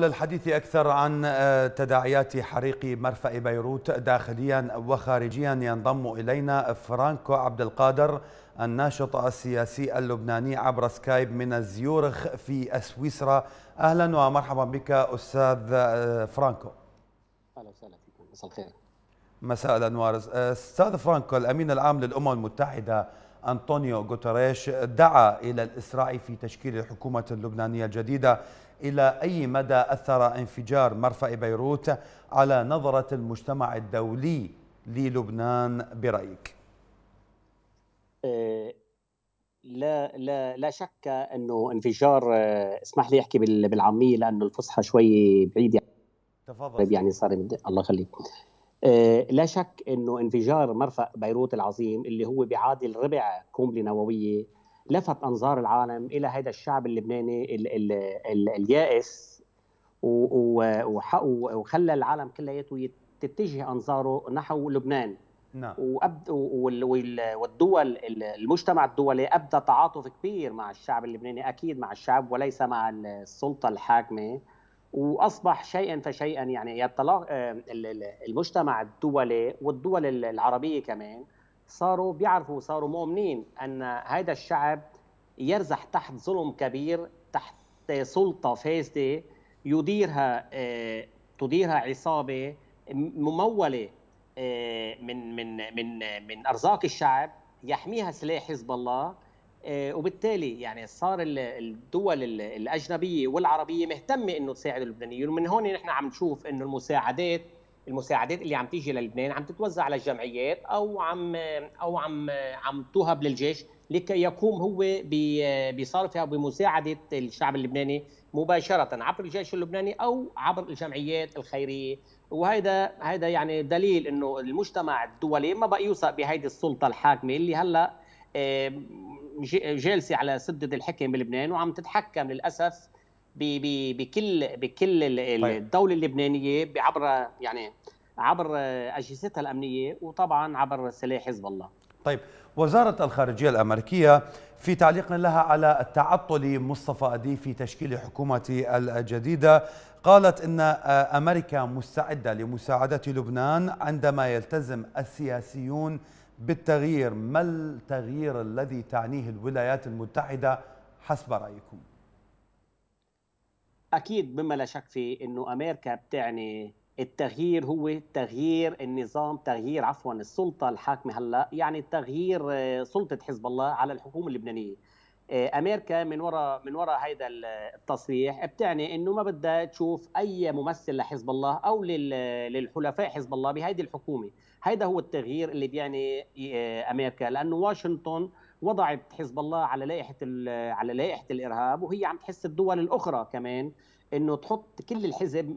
للحديث أكثر عن آه، تداعيات حريق مرفأ بيروت داخليا وخارجيا ينضم إلينا فرانكو عبد القادر الناشط السياسي اللبناني عبر سكايب من زيورخ في سويسرا أهلا ومرحبا بك أستاذ آه، فرانكو أهلا وسهلا فيكم مساء الخير مساء الأنوار آه، أستاذ فرانكو الأمين العام للأمم المتحدة أنطونيو غوتريش دعا إلى الإسراع في تشكيل الحكومة اللبنانية الجديدة إلى أي مدى أثر انفجار مرفأ بيروت على نظرة المجتمع الدولي للبنان برأيك؟ آه، لا لا لا شك انه انفجار آه، اسمح لي احكي بالعاميه لانه الفصحى شوي بعيده يعني. تفضل طيب، يعني صار الله يخليك آه، لا شك انه انفجار مرفأ بيروت العظيم اللي هو بيعادل ربع قنبله نوويه لفت انظار العالم الى هذا الشعب اللبناني اليائس وخلى العالم كلياته تتجه انظاره نحو لبنان نعم وأبد والدول المجتمع الدولي ابدى تعاطف كبير مع الشعب اللبناني اكيد مع الشعب وليس مع السلطه الحاكمه واصبح شيئا فشيئا يعني المجتمع الدولي والدول العربيه كمان صاروا بيعرفوا صاروا مؤمنين أن هذا الشعب يرزح تحت ظلم كبير تحت سلطة فاسدة يديرها آه، تديرها عصابة ممولة آه، من من من من أرزاق الشعب يحميها سلاح حزب الله آه، وبالتالي يعني صار الدول الاجنبيه والعربيه مهتمه انه تساعد اللبنانيين ومن هون نحن عم نشوف انه المساعدات المساعدات اللي عم تيجي للبنان عم تتوزع على الجمعيات او عم او عم عم توهب للجيش لكي يقوم هو بصرفها وبمساعده الشعب اللبناني مباشره عبر الجيش اللبناني او عبر الجمعيات الخيريه وهذا هذا يعني دليل انه المجتمع الدولي ما بقى يوثق بهيدي السلطه الحاكمه اللي هلا جالسه على سده الحكم بلبنان وعم تتحكم للاسف بكل بكل طيب. الدوله اللبنانيه عبر يعني عبر اجهزتها الامنيه وطبعا عبر سلاح حزب الله طيب وزاره الخارجيه الامريكيه في تعليق لها على التعطل مصطفى ادي في تشكيل حكومه الجديده قالت ان آه، امريكا مستعده لمساعده لبنان عندما يلتزم السياسيون بالتغيير ما التغيير الذي تعنيه الولايات المتحده حسب رايكم اكيد مما لا شك فيه انه امريكا بتعني التغيير هو تغيير النظام تغيير عفوا السلطه الحاكمه هلا يعني تغيير آه، سلطه حزب الله على الحكومه اللبنانيه آه، امريكا من وراء من وراء هذا التصريح بتعني انه ما بدها تشوف اي ممثل لحزب الله او للحلفاء حزب الله بهذه الحكومه هذا هو التغيير اللي بيعني آه، امريكا لانه واشنطن وضعت حزب الله على لائحه على لائحه الارهاب وهي عم تحس الدول الاخرى كمان انه تحط كل الحزب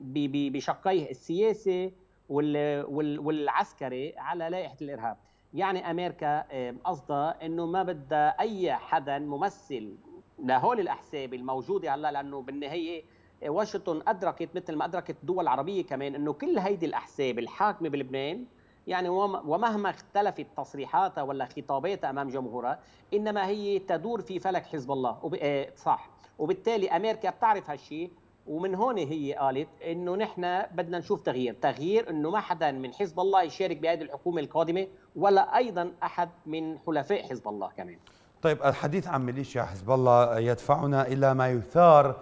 بشقيه السياسي والعسكري على لائحه الارهاب يعني امريكا قصدها انه ما بدها اي حدا ممثل لهول الاحزاب الموجوده هلا لانه بالنهايه آه، واشنطن ادركت مثل ما ادركت الدول العربيه كمان انه كل هيدي الاحزاب الحاكمه بلبنان يعني ومهما اختلفت تصريحاته ولا خطاباته امام جمهورها انما هي تدور في فلك حزب الله آه، صح وبالتالي امريكا بتعرف هالشيء ومن هون هي قالت انه نحن بدنا نشوف تغيير، تغيير انه ما حدا من حزب الله يشارك بهذه الحكومه القادمه ولا ايضا احد من حلفاء حزب الله كمان. طيب الحديث عن ميليشيا حزب الله يدفعنا الى ما يثار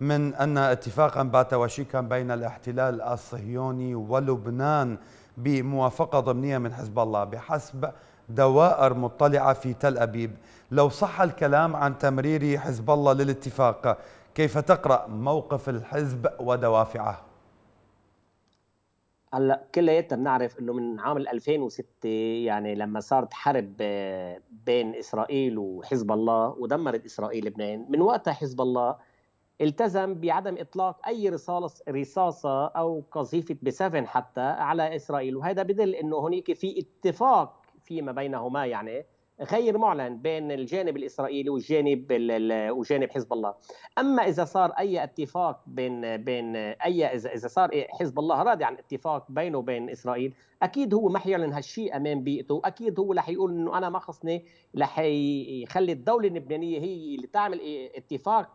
من ان اتفاقا بات وشيكا بين الاحتلال الصهيوني ولبنان بموافقة ضمنية من حزب الله بحسب دوائر مطلعة في تل أبيب لو صح الكلام عن تمرير حزب الله للاتفاق كيف تقرأ موقف الحزب ودوافعه؟ هلا كلياتنا بنعرف انه من عام 2006 يعني لما صارت حرب آه، بين اسرائيل وحزب الله ودمرت اسرائيل لبنان من وقتها حزب الله التزم بعدم اطلاق اي رصاص رصاصه او قذيفه بسفن حتى على اسرائيل وهذا بدل انه هناك في اتفاق فيما بينهما يعني غير معلن بين الجانب الاسرائيلي والجانب وجانب حزب الله اما اذا صار اي اتفاق بين بين اي اذا اذا صار حزب الله راضي عن اتفاق بينه وبين اسرائيل اكيد هو ما حيعلن هالشيء امام بيئته اكيد هو رح يقول انه انا ما خصني رح يخلي الدوله اللبنانيه هي اللي تعمل اتفاق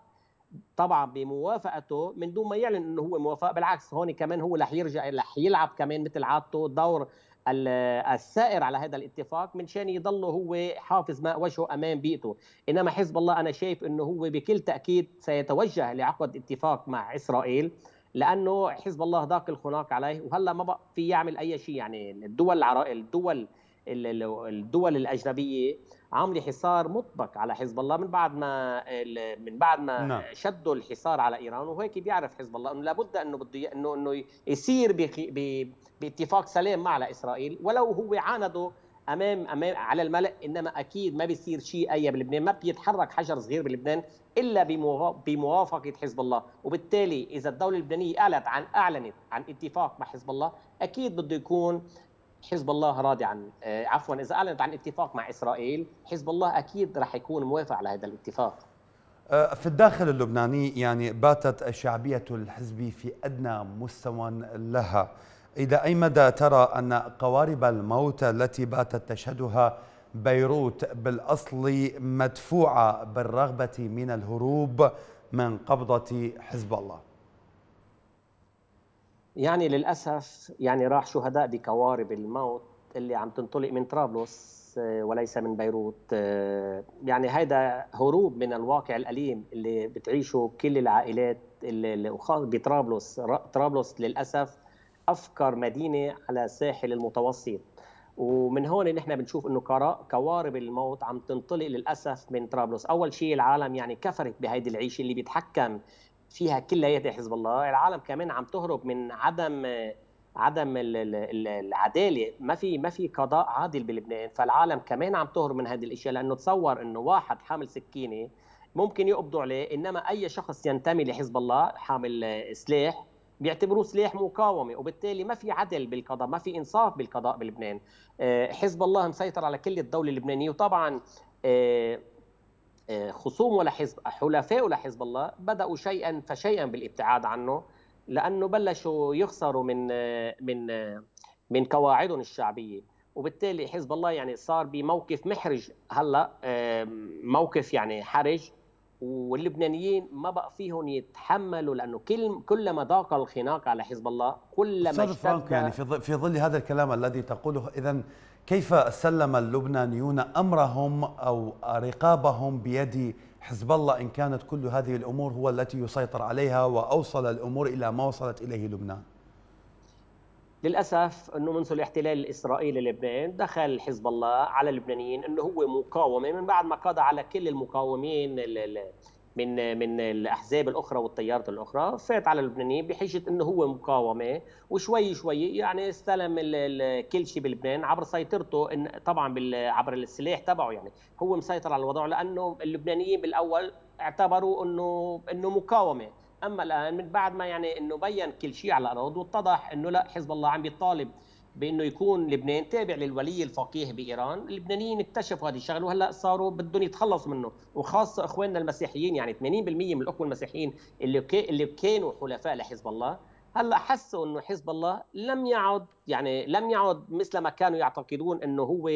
طبعا بموافقته من دون ما يعلن انه هو موافق بالعكس هون كمان هو رح يرجع رح يلعب كمان مثل عادته دور السائر على هذا الاتفاق من شان يضل هو حافظ ماء وجهه امام بيئته انما حزب الله انا شايف انه هو بكل تاكيد سيتوجه لعقد اتفاق مع اسرائيل لانه حزب الله ضاق الخناق عليه وهلا ما بقى في يعمل اي شيء يعني الدول العراق الدول الدول الاجنبيه عامله حصار مطبق على حزب الله من بعد ما من بعد ما نعم. شدوا الحصار على ايران وهيك بيعرف حزب الله انه لابد انه بده انه انه يصير باتفاق سلام مع اسرائيل ولو هو عاندوا امام امام على الملأ انما اكيد ما بيصير شيء اي بلبنان ما بيتحرك حجر صغير بلبنان الا بموافقه حزب الله وبالتالي اذا الدوله اللبنانيه قالت عن اعلنت عن اتفاق مع حزب الله اكيد بده يكون حزب الله راضي عن آه، عفوا اذا اعلنت عن اتفاق مع اسرائيل حزب الله اكيد راح يكون موافق على هذا الاتفاق آه، في الداخل اللبناني يعني باتت الشعبيه الحزب في ادنى مستوى لها الى اي مدى ترى ان قوارب الموت التي باتت تشهدها بيروت بالاصل مدفوعه بالرغبه من الهروب من قبضه حزب الله يعني للاسف يعني راح شهداء بقوارب الموت اللي عم تنطلق من طرابلس آه، وليس من بيروت آه، يعني هيدا هروب من الواقع الأليم اللي بتعيشه كل العائلات اللي بطرابلس طرابلس للأسف افقر مدينة على ساحل المتوسط ومن هون نحن بنشوف انه قوارب الموت عم تنطلق للاسف من طرابلس، اول شيء العالم يعني كفرت بهيدي العيشه اللي بيتحكم فيها كل يد حزب الله العالم كمان عم تهرب من عدم عدم العداله ما في ما في قضاء عادل بلبنان فالعالم كمان عم تهرب من هذه الاشياء لانه تصور انه واحد حامل سكينه ممكن يقبضوا عليه انما اي شخص ينتمي لحزب الله حامل سلاح بيعتبروه سلاح مقاومه وبالتالي ما في عدل بالقضاء ما في انصاف بالقضاء بلبنان آه، حزب الله مسيطر على كل الدوله اللبنانيه وطبعا آه، آه، خصوم ولا حزب حلفاء ولا حزب الله بدأوا شيئا فشيئا بالابتعاد عنه لأنه بلشوا يخسروا من آه، من آه، من قواعدهم الشعبية وبالتالي حزب الله يعني صار بموقف محرج هلا موقف يعني حرج واللبنانيين ما بقى فيهم يتحملوا لانه كل كلما ضاق الخناق على حزب الله كلما اشتد يعني في في ظل هذا الكلام الذي تقوله اذا كيف سلم اللبنانيون امرهم او رقابهم بيد حزب الله ان كانت كل هذه الامور هو التي يسيطر عليها واوصل الامور الى ما وصلت اليه لبنان للاسف انه منذ الاحتلال الاسرائيلي للبنان دخل حزب الله على اللبنانيين انه هو مقاومه من بعد ما قضى على كل المقاومين من من الاحزاب الاخرى والتيارات الاخرى فات على اللبنانيين بحجه انه هو مقاومه وشوي شوي يعني استلم كل شيء بلبنان عبر سيطرته إن طبعا عبر السلاح تبعه يعني هو مسيطر على الوضع لانه اللبنانيين بالاول اعتبروا انه انه مقاومه اما الان من بعد ما يعني انه بين كل شيء على الارض واتضح انه لا حزب الله عم بيطالب بانه يكون لبنان تابع للولي الفقيه بايران، اللبنانيين اكتشفوا هذه الشغله وهلا صاروا بدهم يتخلصوا منه، وخاصه اخواننا المسيحيين يعني 80% من الاخوه المسيحيين اللي اللي كانوا حلفاء لحزب الله هلا حسوا انه حزب الله لم يعد يعني لم يعد مثل ما كانوا يعتقدون انه هو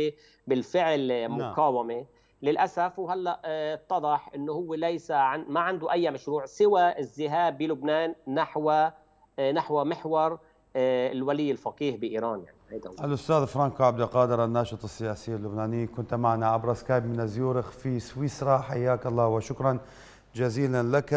بالفعل نعم. مقاومه للاسف وهلا آه، اتضح انه هو ليس عن ما عنده اي مشروع سوى الذهاب بلبنان نحو آه، نحو محور آه، الولي الفقيه بايران يعني هيدا الاستاذ فرانكو عبد القادر الناشط السياسي اللبناني كنت معنا عبر سكايب من زيورخ في سويسرا حياك الله وشكرا جزيلا لك